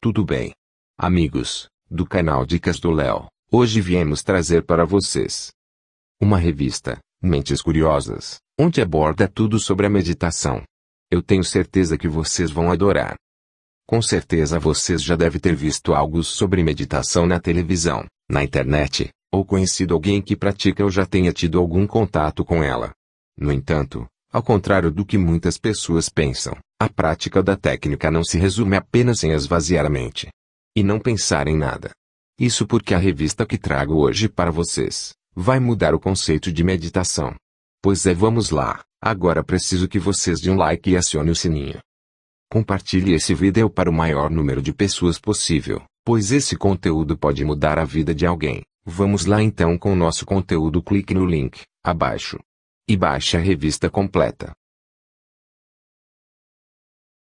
Tudo bem? Amigos, do canal Dicas do Léo, hoje viemos trazer para vocês uma revista, Mentes Curiosas, onde aborda tudo sobre a meditação. Eu tenho certeza que vocês vão adorar. Com certeza vocês já deve ter visto algo sobre meditação na televisão, na internet, ou conhecido alguém que pratica ou já tenha tido algum contato com ela. No entanto, ao contrário do que muitas pessoas pensam, a prática da técnica não se resume apenas em esvaziar a mente e não pensar em nada. Isso porque a revista que trago hoje para vocês vai mudar o conceito de meditação. Pois é, vamos lá. Agora preciso que vocês dêem um like e acione o sininho. Compartilhe esse vídeo para o maior número de pessoas possível, pois esse conteúdo pode mudar a vida de alguém. Vamos lá então com o nosso conteúdo. Clique no link abaixo e baixe a revista completa.